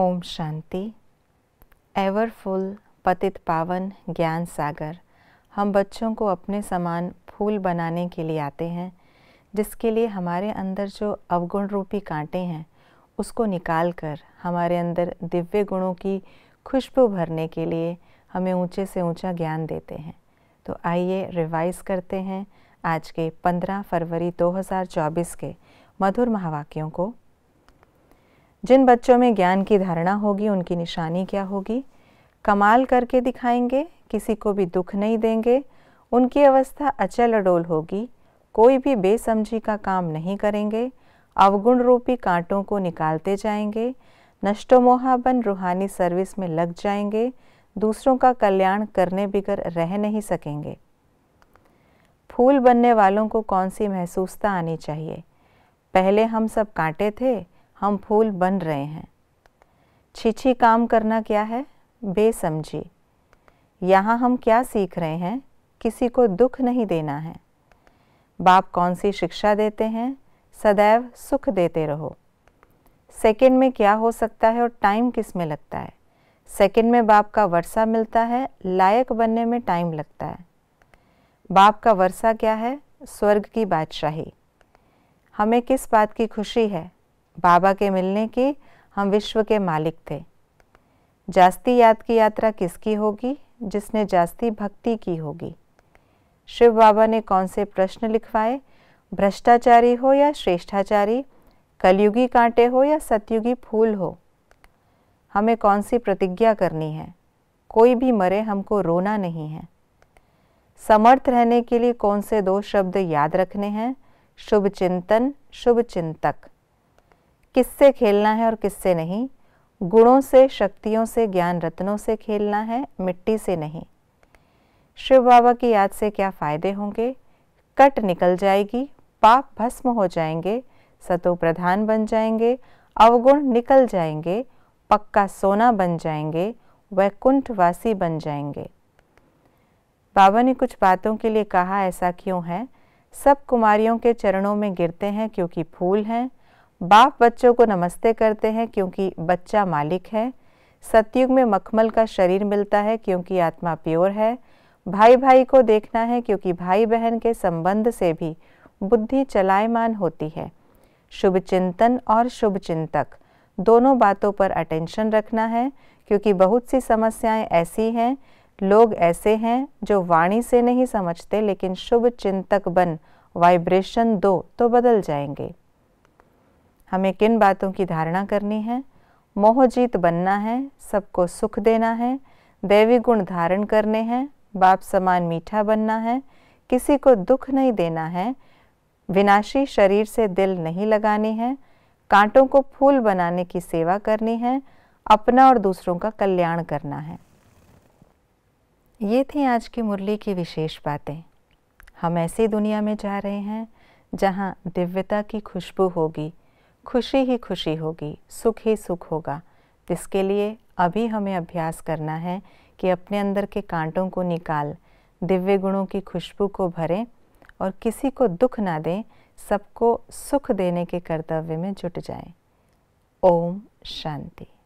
ओम शांति ever full पतित पावन ज्ञान सागर हम बच्चों को अपने समान फूल बनाने के लिए आते हैं जिसके लिए हमारे अंदर जो अवगुण रूपी कांटे हैं उसको निकाल कर हमारे अंदर दिव्य गुणों की खुशबू भरने के लिए हमें ऊंचे से ऊंचा ज्ञान देते हैं तो आइए रिवाइज करते हैं आज के 15 फरवरी 2024 के मधुर महावाक्यों को जिन बच्चों में ज्ञान की धारणा होगी उनकी निशानी क्या होगी कमाल करके दिखाएंगे किसी को भी दुख नहीं देंगे उनकी अवस्था अचल अडोल होगी कोई भी बेसमझी का काम नहीं करेंगे अवगुण रूपी कांटों को निकालते जाएंगे नष्टोमोहाबन रूहानी सर्विस में लग जाएंगे दूसरों का कल्याण करने बिगर रह नहीं सकेंगे फूल बनने वालों को कौन सी महसूसता आनी चाहिए पहले हम सब कांटे थे हम फूल बन रहे हैं छिछी काम करना क्या है बेसमझी यहाँ हम क्या सीख रहे हैं किसी को दुख नहीं देना है बाप कौन सी शिक्षा देते हैं सदैव सुख देते रहो सेकंड में क्या हो सकता है और टाइम किस में लगता है सेकंड में बाप का वर्षा मिलता है लायक बनने में टाइम लगता है बाप का वर्षा क्या है स्वर्ग की बादशाही हमें किस बात की खुशी है बाबा के मिलने के हम विश्व के मालिक थे जास्ती याद की यात्रा किसकी होगी जिसने जास्ती भक्ति की होगी शिव बाबा ने कौन से प्रश्न लिखवाए भ्रष्टाचारी हो या श्रेष्ठाचारी कलयुगी कांटे हो या सतयुगी फूल हो हमें कौन सी प्रतिज्ञा करनी है कोई भी मरे हमको रोना नहीं है समर्थ रहने के लिए कौन से दो शब्द याद रखने हैं शुभ चिंतन शुभ चिंतक किससे खेलना है और किससे नहीं गुणों से शक्तियों से ज्ञान रत्नों से खेलना है मिट्टी से नहीं शिव बाबा की याद से क्या फ़ायदे होंगे कट निकल जाएगी पाप भस्म हो जाएंगे सतो प्रधान बन जाएंगे अवगुण निकल जाएंगे पक्का सोना बन जाएंगे वैकुंठवासी बन जाएंगे बाबा ने कुछ बातों के लिए कहा ऐसा क्यों है सब कुमारियों के चरणों में गिरते हैं क्योंकि फूल हैं बाप बच्चों को नमस्ते करते हैं क्योंकि बच्चा मालिक है सत्युग में मखमल का शरीर मिलता है क्योंकि आत्मा प्योर है भाई भाई को देखना है क्योंकि भाई बहन के संबंध से भी बुद्धि चलायमान होती है शुभ चिंतन और शुभ चिंतक दोनों बातों पर अटेंशन रखना है क्योंकि बहुत सी समस्याएं ऐसी हैं लोग ऐसे हैं जो वाणी से नहीं समझते लेकिन शुभ चिंतक बन वाइब्रेशन दो तो बदल जाएंगे हमें किन बातों की धारणा करनी है मोहजीत बनना है सबको सुख देना है दैवी गुण धारण करने हैं बाप समान मीठा बनना है किसी को दुख नहीं देना है विनाशी शरीर से दिल नहीं लगाने हैं कांटों को फूल बनाने की सेवा करनी है अपना और दूसरों का कल्याण करना है ये थी आज की मुरली की विशेष बातें हम ऐसी दुनिया में जा रहे हैं जहाँ दिव्यता की खुशबू होगी खुशी ही खुशी होगी सुख ही सुख होगा जिसके लिए अभी हमें अभ्यास करना है कि अपने अंदर के कांटों को निकाल दिव्य गुणों की खुशबू को भरें और किसी को दुख ना दें सबको सुख देने के कर्तव्य में जुट जाएं। ओम शांति